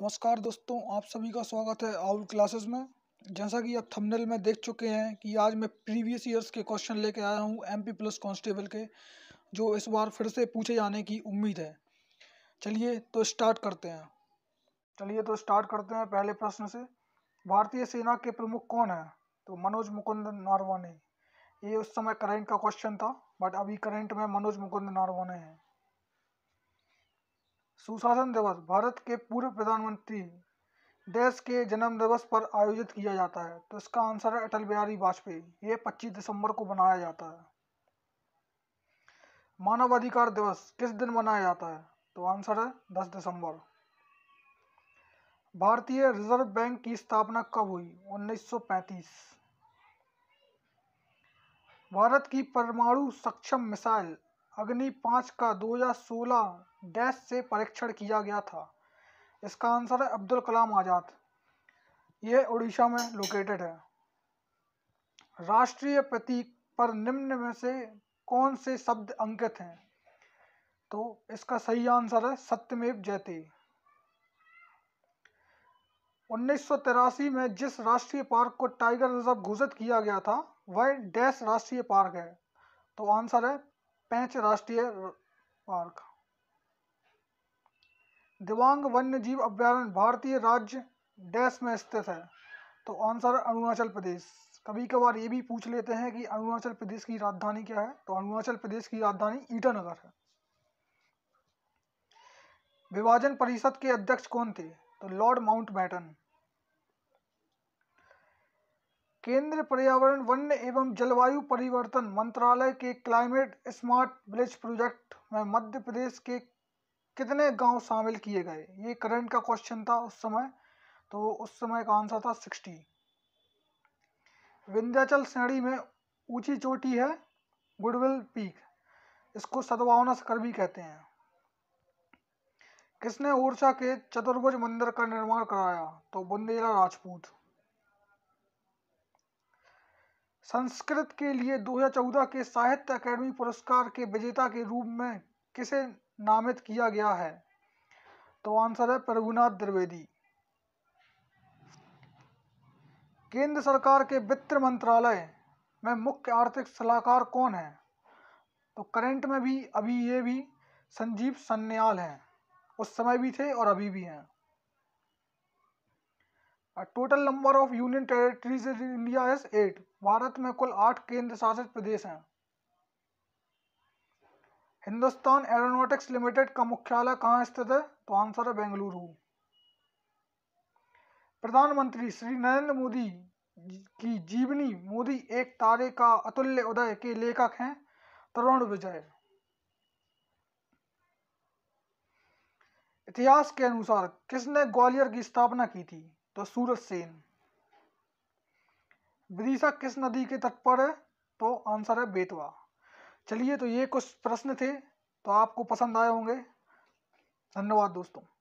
नमस्कार दोस्तों आप सभी का स्वागत है आउट क्लासेस में जैसा कि आप थंबनेल में देख चुके हैं कि आज मैं प्रीवियस ईयर्स के क्वेश्चन लेके आया हूँ एमपी प्लस कांस्टेबल के जो इस बार फिर से पूछे जाने की उम्मीद है चलिए तो स्टार्ट करते हैं चलिए तो स्टार्ट करते हैं पहले प्रश्न से भारतीय सेना के प्रमुख कौन है तो मनोज मुकुंद नारवाने ये उस समय करेंट का क्वेश्चन था बट अभी करेंट में मनोज मुकुंद नारवाने हैं सुशासन दिवस भारत के पूर्व प्रधानमंत्री देश के जन्म दिवस पर आयोजित किया जाता है तो इसका आंसर है अटल बिहारी वाजपेयी ये 25 दिसंबर को मनाया जाता है मानवाधिकार दिवस किस दिन मनाया जाता है तो आंसर है 10 दिसंबर भारतीय रिजर्व बैंक की स्थापना कब हुई 1935 भारत की परमाणु सक्षम मिसाइल अग्नि पाँच का 2016 डैश से परीक्षण किया गया था इसका आंसर है अब्दुल कलाम आज़ाद यह उड़ीसा में लोकेटेड है राष्ट्रीय प्रतीक पर निम्न में से कौन से शब्द अंकित हैं तो इसका सही आंसर है सत्यमेव जयते उन्नीस में जिस राष्ट्रीय पार्क को टाइगर रिजर्व घोषित किया गया था वह डैश राष्ट्रीय पार्क है तो आंसर है पैंच राष्ट्रीय पार्क दिवांग वन्य जीव अभ्यारण्य भारतीय राज्य डैश में स्थित है तो आंसर अरुणाचल प्रदेश कभी कभार ये भी पूछ लेते हैं कि अरुणाचल प्रदेश की राजधानी क्या है तो अरुणाचल प्रदेश की राजधानी ईटानगर है विभाजन परिषद के अध्यक्ष कौन थे तो लॉर्ड माउंट बैटन केंद्रीय पर्यावरण वन्य एवं जलवायु परिवर्तन मंत्रालय के क्लाइमेट स्मार्ट विलेज प्रोजेक्ट में मध्य प्रदेश के कितने गांव शामिल किए गए ये करंट का क्वेश्चन था उस समय तो उस समय का आंसर था सिक्सटी विंध्याचल श्रेणी में ऊंची चोटी है गुडविल पीक इसको सदभावना शिखर भी कहते हैं किसने ओरछा के चतुर्भुज मंदिर का निर्माण कराया तो बुंदेला राजपूत संस्कृत के लिए 2014 के साहित्य अकेडमी पुरस्कार के विजेता के रूप में किसे नामित किया गया है तो आंसर है प्रभुनाथ द्विवेदी केंद्र सरकार के वित्त मंत्रालय में मुख्य आर्थिक सलाहकार कौन है तो करंट में भी अभी ये भी संजीव सन्याल हैं उस समय भी थे और अभी भी हैं total number of union territories in India is eight Bharat में कुल आठ केंद्र शासित प्रदेश हैं हिंदुस्तान एरोनोटिक्स लिमिटेड का मुख्यालय कहाँ स्थित है तो आंसर है बेंगलुरु प्रधानमंत्री श्री नरेंद्र मोदी की जीवनी मोदी एक तारे का अतुल्य उदय के लेखक हैं तरुण विजय इतिहास के अनुसार किसने ग्वालियर की स्थापना की थी तो सूरज सेन विदिशा किस नदी के तट पर है तो आंसर है बेतवा चलिए तो ये कुछ प्रश्न थे तो आपको पसंद आए होंगे धन्यवाद दोस्तों